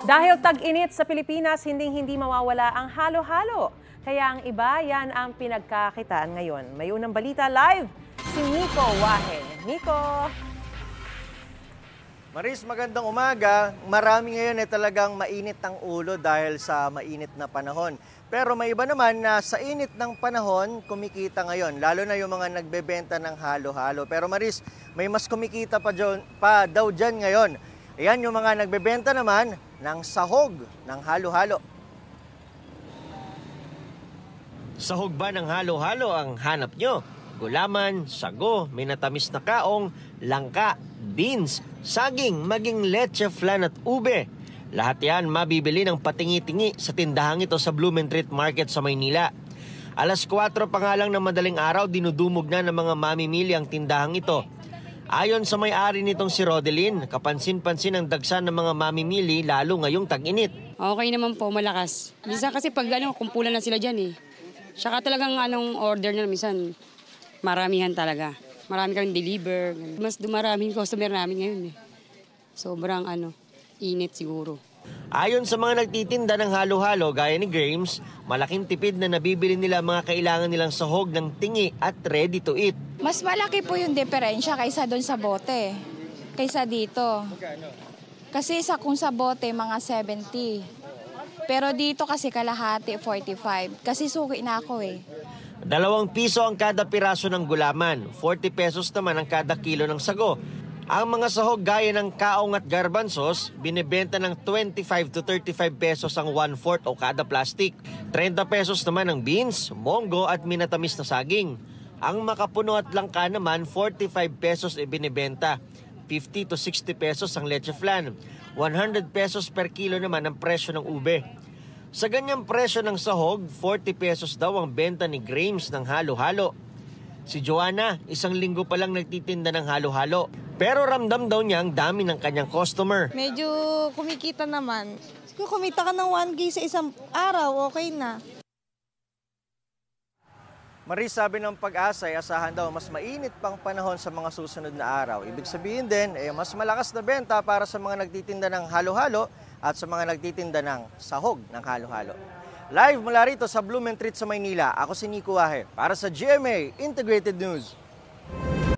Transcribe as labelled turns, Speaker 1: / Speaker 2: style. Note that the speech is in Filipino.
Speaker 1: Dahil tag-init sa Pilipinas, hinding-hindi mawawala ang halo-halo. Kaya ang iba, yan ang pinagkakitaan ngayon. May unang balita live, si Nico Wahen.
Speaker 2: Nico! Maris, magandang umaga. Marami ngayon ay talagang mainit ang ulo dahil sa mainit na panahon. Pero may iba naman na sa init ng panahon, kumikita ngayon. Lalo na yung mga nagbebenta ng halo-halo. Pero Maris, may mas kumikita pa, dyan, pa daw dyan ngayon. Ayan, yung mga nagbebenta naman, ng sahog ng halo-halo. Sahog ba ng halo-halo ang hanap nyo? Gulaman, sago, minatamis na kaong, langka, beans, saging, maging leche flan at ube. Lahat yan mabibili ng patingi-tingi sa tindahang ito sa Blooming Treat Market sa Maynila. Alas 4 pa nga lang ng madaling araw, dinudumog na ng mga mamimili ang tindahang ito. Ayon sa may-ari nitong si Rodeline, kapansin-pansin ang dagsa ng mga mamimili lalo ngayong tag-init. Okay naman po, malakas.
Speaker 1: Minsan kasi pag ano, kumpulan na sila dyan eh. Saka talagang anong order na minsan, maramihan talaga. Marami kaming deliver. Mas dumaraming customer namin ngayon eh. Sobrang ano, init siguro.
Speaker 2: Ayon sa mga nagtitinda ng halo-halo gaya ni Grames, malaking tipid na nabibili nila mga kailangan nilang sahog ng tingi at ready to eat. Mas malaki po yung diferensya kaysa doon sa bote, kaysa dito. Kasi sa kung sa bote, mga 70. Pero dito kasi kalahati, 45. Kasi suki na ako eh. Dalawang piso ang kada piraso ng gulaman, 40 pesos naman ang kada kilo ng sago. Ang mga sahog gaya ng kaong at garbanzos, binebenta ng 25 to 35 pesos ang 1/4 o kada plastic. 30 pesos naman ang beans, monggo at minatamis na saging. Ang makapuno at langka naman, 45 pesos ibinebenta. E 50 to 60 pesos ang leche flan. 100 pesos per kilo naman ang presyo ng ube. Sa ganyang presyo ng sahog, 40 pesos daw ang benta ni Grames ng halo-halo. Si Joanna, isang linggo pa lang nagtitinda ng halo-halo. Pero ramdam daw niya ang dami ng kanyang customer. Medyo kumikita naman. Kung kumita ka ng 1K sa isang araw, okay na. Maris, sabi ng pag-asa ay asahan daw mas mainit pang panahon sa mga susunod na araw. Ibig sabihin din, eh, mas malakas na benta para sa mga nagtitinda ng halo-halo at sa mga nagtitinda ng sahog ng halo-halo. Live mula rito sa Blooming Treat sa Maynila, ako si Nico Wahe para sa GMA Integrated News.